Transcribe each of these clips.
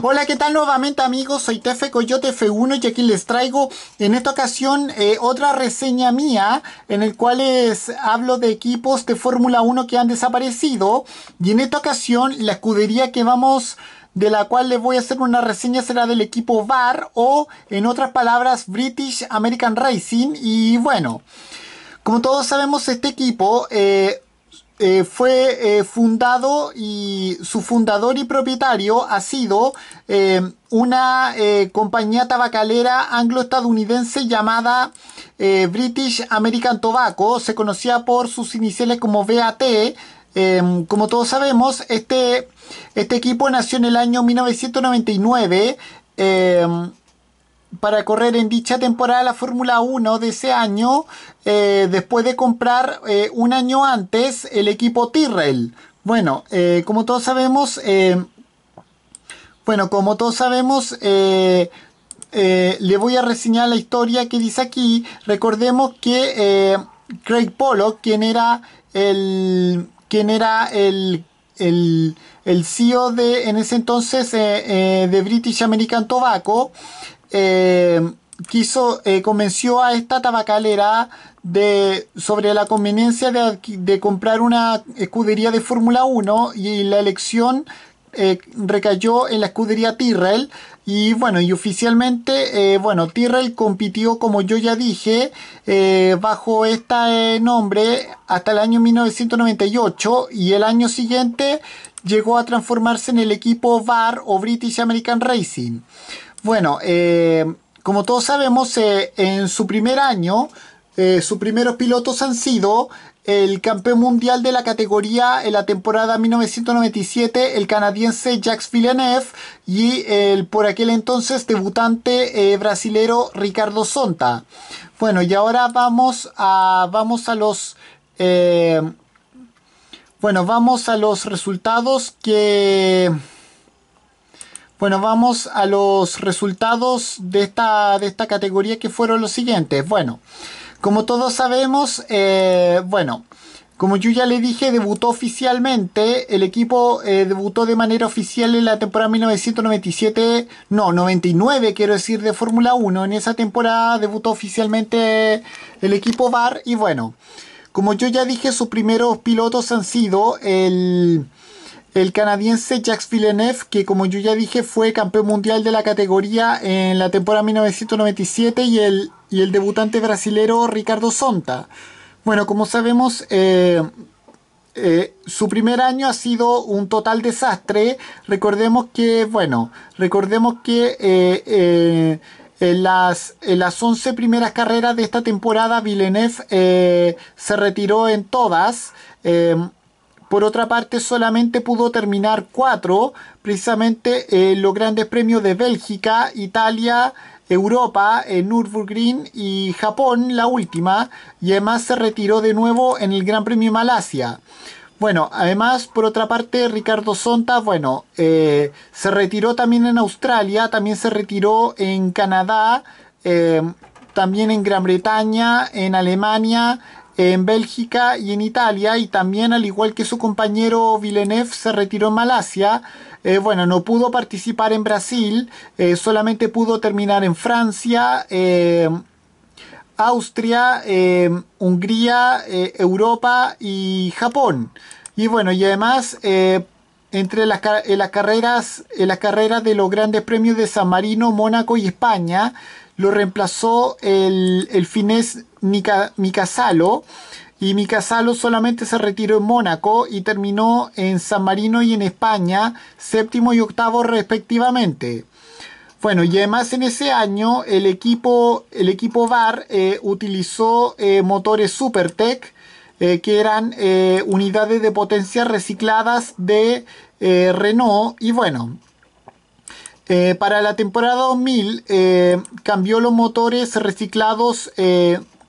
Hola, ¿qué tal nuevamente amigos? Soy Tefe Coyote F1 y aquí les traigo en esta ocasión eh, otra reseña mía en el cual les hablo de equipos de Fórmula 1 que han desaparecido y en esta ocasión la escudería que vamos de la cual les voy a hacer una reseña será del equipo VAR o en otras palabras British American Racing y bueno como todos sabemos este equipo eh, eh, fue eh, fundado y su fundador y propietario ha sido eh, una compañía tabacalera anglo-estadounidense llamada British American Tobacco, se conocía por sus iniciales como BAT. Em, como todos sabemos, este, este equipo nació en el año 1999 para correr en dicha temporada la Fórmula 1 de ese año, eh, después de comprar eh, un año antes el equipo Tyrrell. Bueno, eh, como todos sabemos, bueno, como todos sabemos, le voy a reseñar la historia que dice aquí. Recordemos que Craig Pollock, quien era el, quien era el, el CEO de, en ese entonces, de British American Tobacco, eh, quiso, eh, convenció a esta tabacalera de, sobre la conveniencia de, comprar una escudería de Fórmula 1 y la elección eh, recayó en la escudería Tyrrell y bueno y oficialmente eh, bueno Tyrrell compitió como yo ya dije bajo este nombre hasta el año 1998 y el año siguiente llegó a transformarse en el equipo VAR o British American Racing bueno, eh, como todos sabemos, eh, en su primer año, eh, sus primeros pilotos han sido el campeón mundial de la categoría en la temporada 1997, el canadiense Jacques Villeneuve, y el por aquel entonces debutante brasilero Ricardo Sonta. Bueno, y ahora vamos a, vamos a los... bueno, vamos a los resultados que... Bueno, vamos a los resultados de esta, de esta categoría que fueron los siguientes. Bueno, como todos sabemos, eh, bueno, como yo ya le dije, debutó oficialmente, el equipo eh, debutó de manera oficial en la temporada 1997, no, 99 quiero decir, de Fórmula 1. En esa temporada debutó oficialmente el equipo VAR y bueno, como yo ya dije, sus primeros pilotos han sido el el canadiense Jacques Villeneuve, que como yo ya dije fue campeón mundial de la categoría en la temporada 1997, y el, el debutante brasilero Ricardo Sonta. Bueno, como sabemos, eh, eh, su primer año ha sido un total desastre. Recordemos que, bueno, recordemos que eh, en las, en las 11 primeras carreras de esta temporada, Villeneuve se retiró en todas. Por otra parte, solamente pudo terminar cuatro, precisamente en eh, los grandes premios de Bélgica, Italia, Europa, en eh, Nürburgring y Japón, la última, y además se retiró de nuevo en el Gran Premio Malasia. Bueno, además, por otra parte, Ricardo Sonta, bueno, eh, se retiró también en Australia, también se retiró en Canadá, también en Gran Bretaña, en Alemania, en Bélgica y en Italia y también al igual que su compañero Villeneuve se retiró en Malasia. Eh, bueno, no pudo participar en Brasil, eh, solamente pudo terminar en Francia, eh, Austria, Hungría, Europa y Japón. Y bueno, y además entre las, las, carreras, en las de los grandes premios de San Marino, Mónaco y España, lo reemplazó el, el finés mi casalo Y Salo solamente se retiró en Mónaco y terminó en San Marino y en España, séptimo y octavo respectivamente. Bueno, y además en ese año el equipo, el equipo VAR eh, utilizó eh, motores Supertech, eh, que eran unidades de potencia recicladas de Renault. Y bueno, para la temporada 2000 cambió los motores reciclados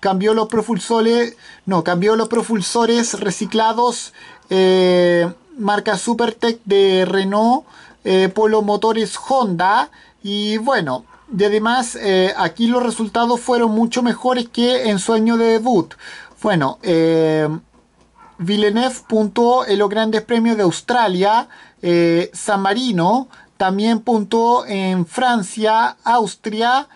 cambió los propulsores, no, cambió los propulsores reciclados eh, marca Supertech de Renault, eh, Polo Motores Honda y bueno, y además eh, aquí los resultados fueron mucho mejores que en sueño de debut. Bueno, Villeneuve puntó en los grandes premios de Australia, San Marino, también puntó en Francia, Austria,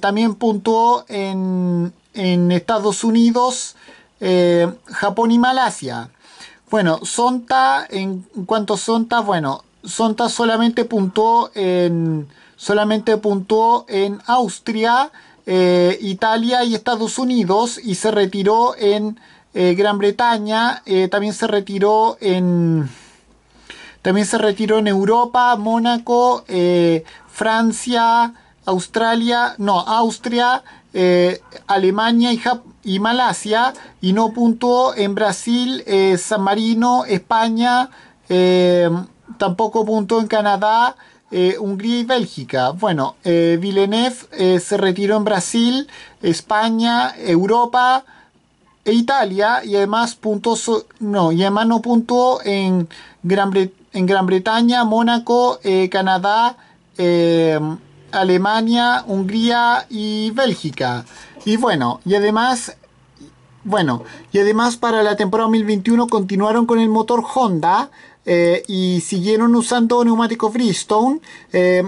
también puntó en en Estados Unidos, eh, Japón y Malasia. Bueno, Sonta, en cuanto a Sonta, bueno, Sonta solamente puntuó en, solamente puntuó en Austria, eh, Italia y Estados Unidos y se retiró en eh, Gran Bretaña, también se retiró en... También se retiró en Europa, Mónaco, Francia, Australia, no, Austria, eh, Alemania y, Malasia, y no puntuó en Brasil, eh, San Marino, España, eh, tampoco puntuó en Canadá, Hungría y Bélgica. Bueno, Villeneuve se retiró en Brasil, España, Europa e Italia, y además puntuó, no, y además no puntuó en Gran, en Gran Bretaña, Mónaco, Canadá, Alemania, Hungría y Bélgica. Y bueno, y además, bueno, y además para la temporada 2021 continuaron con el motor Honda eh, y siguieron usando neumático freestone eh,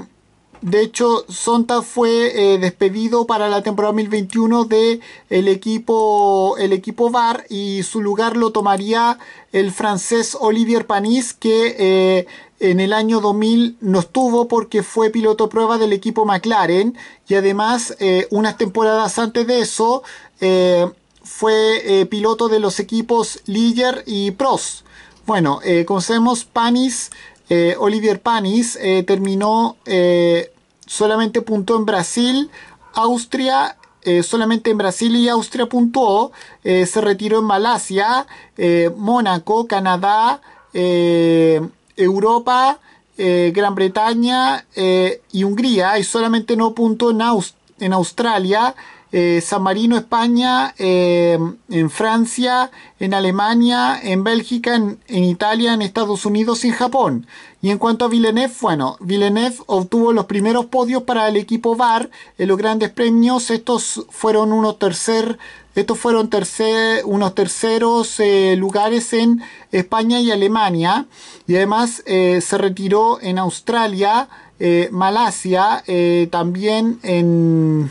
de hecho, Sonta fue eh, despedido para la temporada 2021 de el equipo, el equipo VAR y su lugar lo tomaría el francés Olivier Panis que eh, en el año 2000 no estuvo porque fue piloto prueba del equipo McLaren y además eh, unas temporadas antes de eso fue piloto de los equipos Ligier y Pros. Bueno, conocemos Panis... Olivier Panis terminó solamente puntó en Brasil, Austria, eh, solamente en Brasil y Austria puntó eh, se retiró en Malasia, eh, Mónaco, Canadá, Europa, Gran Bretaña y Hungría, y solamente no puntó en Australia, eh, San Marino, España, eh, en Francia, en Alemania, en Bélgica, en, Italia, en Estados Unidos y en Japón. Y en cuanto a Villeneuve, bueno, Villeneuve obtuvo los primeros podios para el equipo VAR en los grandes premios. Estos fueron unos tercer estos fueron tercer, unos terceros eh, lugares en España y Alemania. Y además se retiró en Australia, Malasia, también en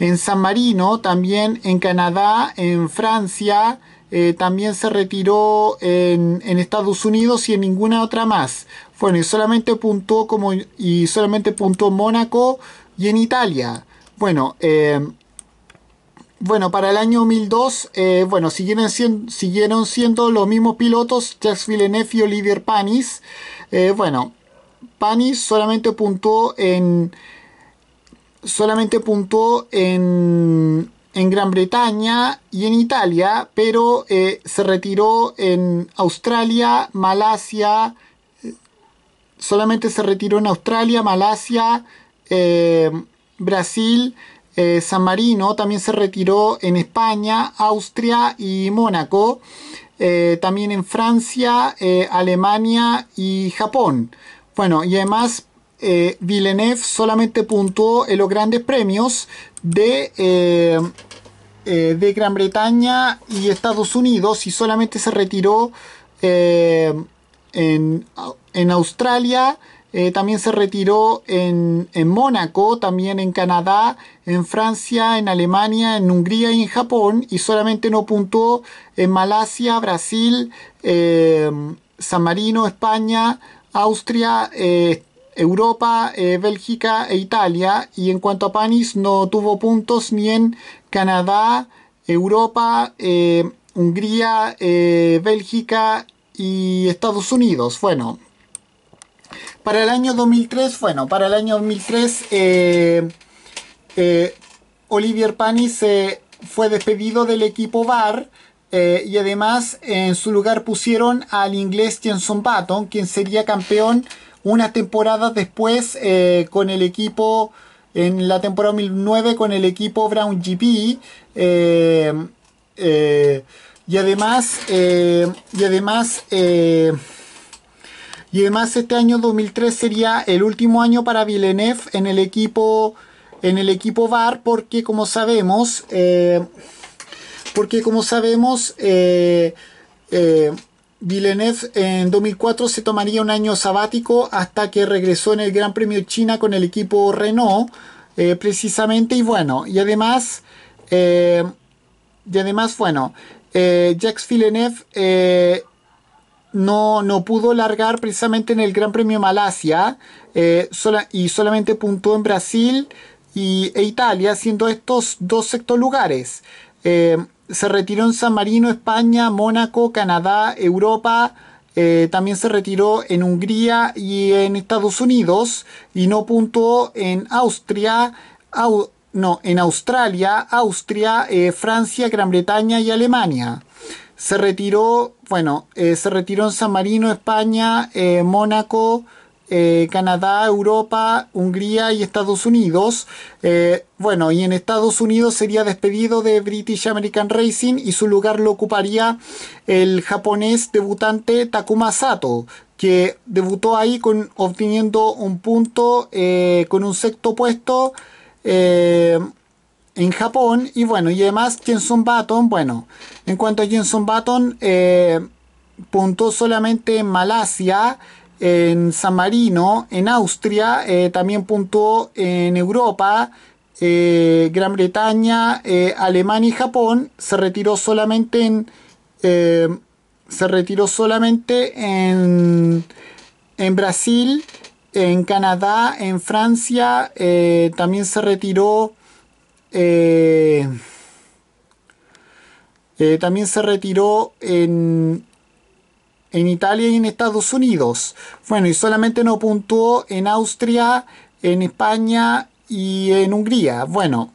en San Marino, también en Canadá, en Francia, eh, también se retiró en, Estados Unidos y en ninguna otra más. Bueno, y solamente puntuó como y solamente Mónaco y en Italia. Bueno, eh, bueno, para el año 2002, eh, bueno, siguieron siendo, siguieron siendo los mismos pilotos, Jacques Villeneuve y Olivier Panis. bueno, Panis solamente puntó en, solamente puntuó en, en Gran Bretaña y en Italia, pero eh, se retiró en Australia, Malasia, eh, solamente se retiró en Australia, Malasia, eh, Brasil, San Marino, también se retiró en España, Austria y Mónaco, también en Francia, Alemania y Japón. Bueno, y además eh, Villeneuve solamente puntuó en los grandes premios de, eh, eh, de Gran Bretaña y Estados Unidos y solamente se retiró en, Australia. también se retiró en, Mónaco, también en Canadá, en Francia, en Alemania, en Hungría y en Japón. Y solamente no puntuó en Malasia, Brasil, San Marino, España, Austria, Europa, eh, Bélgica e Italia. Y en cuanto a Panis, no tuvo puntos ni en Canadá, Europa, eh, Hungría, eh, Bélgica y Estados Unidos. Bueno, para el año 2003, bueno, para el año 2003, Olivier Panis fue despedido del equipo VAR. y además en su lugar pusieron al inglés Jenson Button, quien sería campeón unas temporadas después eh, con el equipo, en la temporada 2009 con el equipo Brown GP. Eh, eh, y además, y además, y además este año 2003 sería el último año para Villeneuve en el equipo en el equipo VAR porque como sabemos porque como sabemos Villeneuve en 2004 se tomaría un año sabático hasta que regresó en el Gran Premio China con el equipo Renault, eh, precisamente, y bueno, y además, eh, y además, bueno, eh, Jacques Villeneuve no, no pudo largar precisamente en el Gran Premio Malasia sola y solamente puntó en Brasil y, e Italia, siendo estos dos sexto lugares se retiró en San Marino, España, Mónaco, Canadá, Europa. Eh, también se retiró en Hungría y en Estados Unidos y no puntuó en Austria, no, en Australia, Austria, eh, Francia, Gran Bretaña y Alemania. Se retiró, bueno, eh, se retiró en San Marino, España, Mónaco, eh, Canadá, Europa, Hungría y Estados Unidos. Eh, bueno, y en Estados Unidos sería despedido de British American Racing y su lugar lo ocuparía el japonés debutante Takuma Sato, que debutó ahí con, obteniendo un punto eh, con un sexto puesto en Japón. Y bueno, y además Jenson Button, bueno, en cuanto a Jenson Button, puntó solamente en Malasia en San Marino, en Austria, eh, también puntuó en Europa, eh, Gran Bretaña, eh, Alemania y Japón. Se retiró solamente en. se retiró solamente en, en Brasil, en Canadá, en Francia. también se retiró. también se retiró en, en Italia y en Estados Unidos. Bueno, y solamente no puntuó en Austria, en España y en Hungría. Bueno,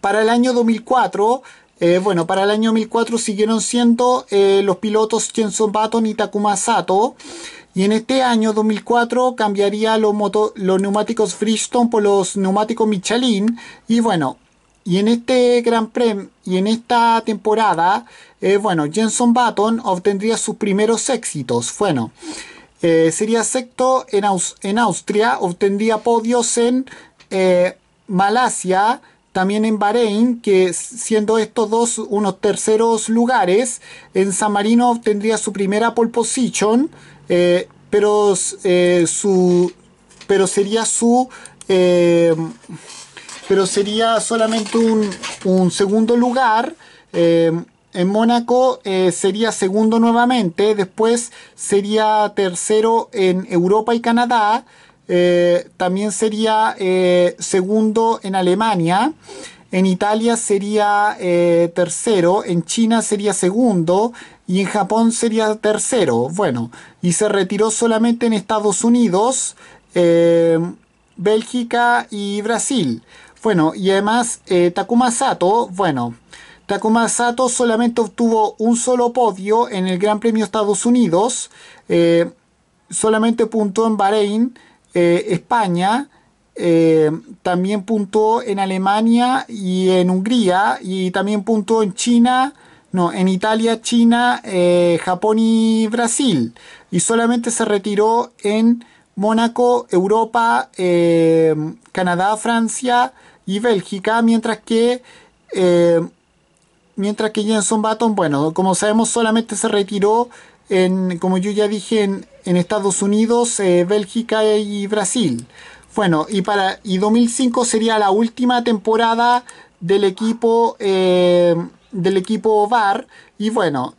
para el año 2004... Eh, bueno, para el año 2004 siguieron siendo eh, los pilotos Jenson Baton y Takuma Sato. Y en este año 2004 cambiaría los, los neumáticos Bridgestone por los neumáticos Michelin. Y bueno, y en este Gran Premio y en esta temporada, eh, bueno, Jenson Button obtendría sus primeros éxitos. Bueno, eh, sería sexto en, en, Austria, obtendría podios en eh, Malasia, también en Bahrein, que siendo estos dos unos terceros lugares, en San Marino obtendría su primera pole position, pero, su, pero sería su pero sería solamente un, segundo lugar. Eh, en Mónaco eh, sería segundo nuevamente, después sería tercero en Europa y Canadá, eh, también sería segundo en Alemania, en Italia sería tercero, en China sería segundo y en Japón sería tercero. Bueno, y se retiró solamente en Estados Unidos, Bélgica y Brasil. Bueno, y además eh, Takuma Sato, bueno, Takuma Sato solamente obtuvo un solo podio en el Gran Premio Estados Unidos, eh, solamente puntó en Bahrein, eh, España, también puntó en Alemania y en Hungría, y también puntó en China, no, en Italia, China, Japón y Brasil, y solamente se retiró en Mónaco, Europa, Canadá, Francia, y Bélgica, mientras que eh, mientras que Jenson Button, bueno, como sabemos solamente se retiró en, como yo ya dije, en, Estados Unidos, eh, Bélgica y Brasil. Bueno, y para y 2005 sería la última temporada del equipo eh, del equipo VAR y bueno.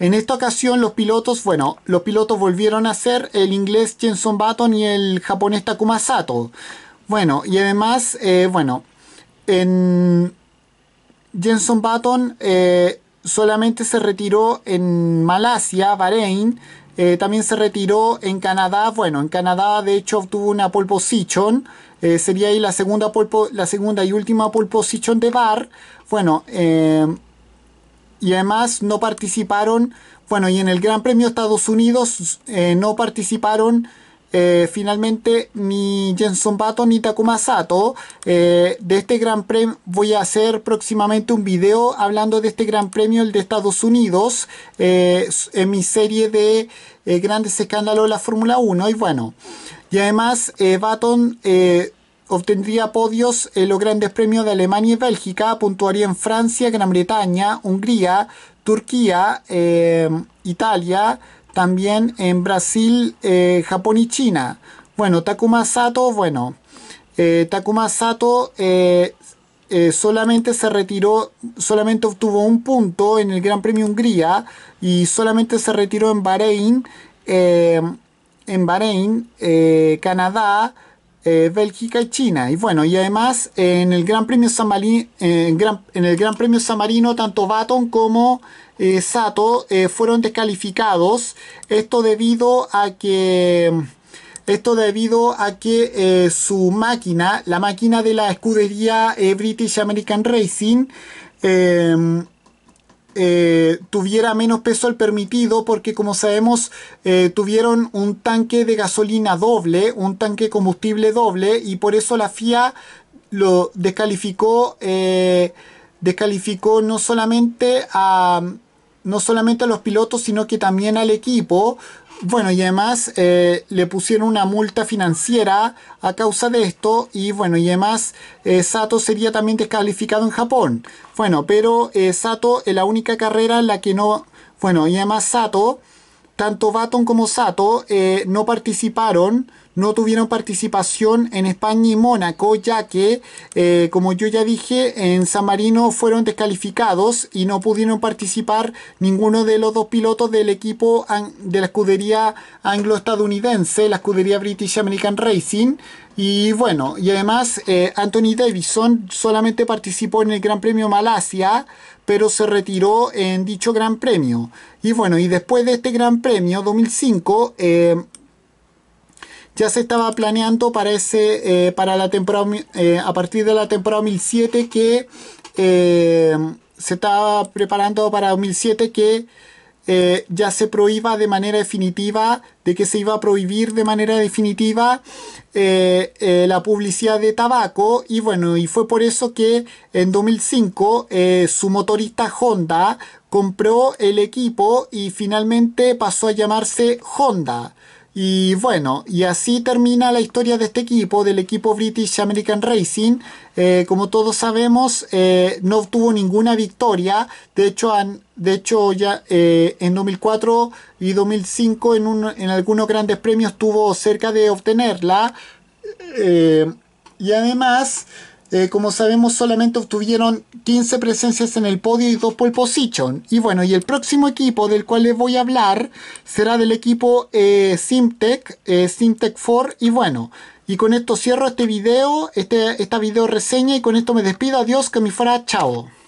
En esta ocasión los pilotos, bueno, los pilotos volvieron a ser el inglés Jenson Button y el japonés Takuma Sato. Bueno, y además, eh, bueno, en Jenson Button eh, solamente se retiró en Malasia, Bahrein, eh, también se retiró en Canadá. Bueno, en Canadá de hecho obtuvo una pole position. sería ahí la segunda, la segunda y última pole position de Bar. Bueno, y además no participaron. Bueno, y en el Gran Premio Estados Unidos no participaron eh, finalmente ni Jenson Button ni Takuma Sato. Eh, de este gran premio voy a hacer próximamente un video hablando de este gran premio, el de Estados Unidos, eh, en mi serie de grandes escándalos de la Fórmula 1. Y bueno, y además Button obtendría podios en los grandes premios de Alemania y Bélgica, puntuaría en Francia, Gran Bretaña, Hungría, Turquía, Italia, también en Brasil, eh, Japón y China. Bueno, Takuma Sato, bueno, eh, Takuma Sato eh, solamente se retiró, solamente obtuvo un punto en el Gran Premio Hungría y solamente se retiró en Bahrein, en Bahrein, Canadá, eh, Bélgica y China. Y bueno, y además en, el Gran Premio San el Gran Premio tanto Baton como eh, Sato eh, fueron descalificados. Esto debido a que. Esto debido a que su máquina, la máquina de la escudería British American Racing, eh, tuviera menos peso al permitido porque como sabemos eh, tuvieron un tanque de gasolina doble, un tanque de combustible doble y por eso la FIA lo descalificó, eh, descalificó no solamente no solamente a los pilotos sino que también al equipo bueno, y además eh, le pusieron una multa financiera a causa de esto. Y bueno, y además eh, Sato sería también descalificado en Japón. Bueno, pero eh, Sato es la única carrera en la que no... Bueno, y además Sato, tanto Baton como Sato no participaron no tuvieron participación en España y Mónaco, ya que, eh, como yo ya dije, en San Marino fueron descalificados y no pudieron participar ninguno de los dos pilotos del equipo de la escudería anglo-estadounidense, la escudería British American Racing. Y bueno, y además eh, Anthony Davison solamente participó en el Gran Premio Malasia, pero se retiró en dicho Gran Premio. Y bueno, y después de este Gran Premio 2005, ya se estaba planeando para, ese, eh, para la temporada, eh, a partir de la temporada 2007 que eh, se estaba preparando para 2007 que ya se prohíba de manera definitiva, de que se iba a prohibir de manera definitiva la publicidad de tabaco y bueno, y fue por eso que en 2005 su motorista Honda compró el equipo y finalmente pasó a llamarse Honda. Y bueno, y así termina la historia de este equipo, del equipo British American Racing. Eh, como todos sabemos, eh, no obtuvo ninguna victoria. De hecho, han, de hecho ya eh, en 2004 y 2005 en, en, algunos grandes premios estuvo cerca de obtenerla. y además... Eh, como sabemos, solamente obtuvieron 15 presencias en el podio y 2 pole position. Y bueno, y el próximo equipo del cual les voy a hablar será del equipo Simtech, Simtech eh, 4. Y bueno, y con esto cierro este video, este, esta video reseña y con esto me despido. Adiós, que me fuera, chao.